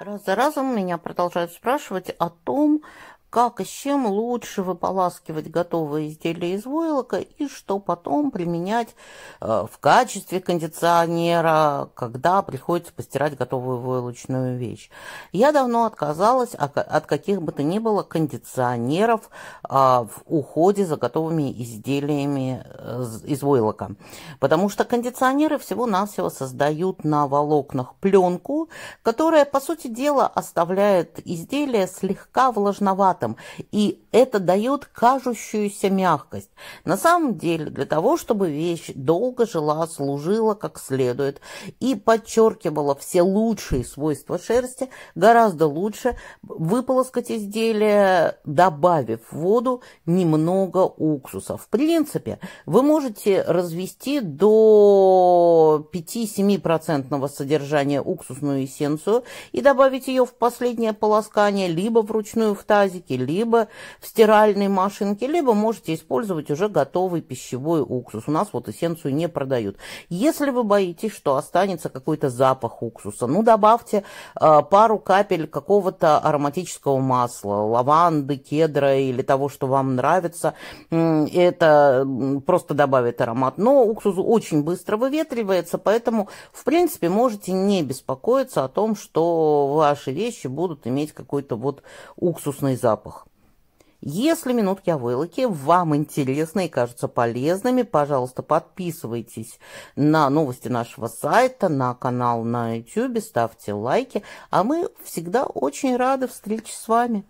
Раз за разом меня продолжают спрашивать о том, как и с чем лучше выполаскивать готовые изделия из войлока и что потом применять э, в качестве кондиционера, когда приходится постирать готовую войлочную вещь. Я давно отказалась от каких бы то ни было кондиционеров э, в уходе за готовыми изделиями э, из войлока, потому что кондиционеры всего-навсего создают на волокнах пленку, которая, по сути дела, оставляет изделие слегка влажноватым матом, и это дает кажущуюся мягкость. На самом деле, для того, чтобы вещь долго жила, служила как следует и подчеркивала все лучшие свойства шерсти, гораздо лучше выполоскать изделие, добавив в воду немного уксуса. В принципе, вы можете развести до 5-7% содержания уксусную эссенцию и добавить ее в последнее полоскание, либо вручную в тазике, миске, либо в стиральной машинке, либо можете использовать уже готовый пищевой уксус. У нас вот эссенцию не продают. Если вы боитесь, что останется какой-то запах уксуса, ну добавьте э, пару капель какого-то ароматического масла, лаванды, кедра или того, что вам нравится. Это просто добавит аромат. Но уксус очень быстро выветривается, поэтому, в принципе, можете не беспокоиться о том, что ваши вещи будут иметь какой-то вот уксусный запах запах. Если минутки о войлоке вам интересны и кажутся полезными, пожалуйста, подписывайтесь на новости нашего сайта, на канал на YouTube, ставьте лайки. А мы всегда очень рады встрече с вами.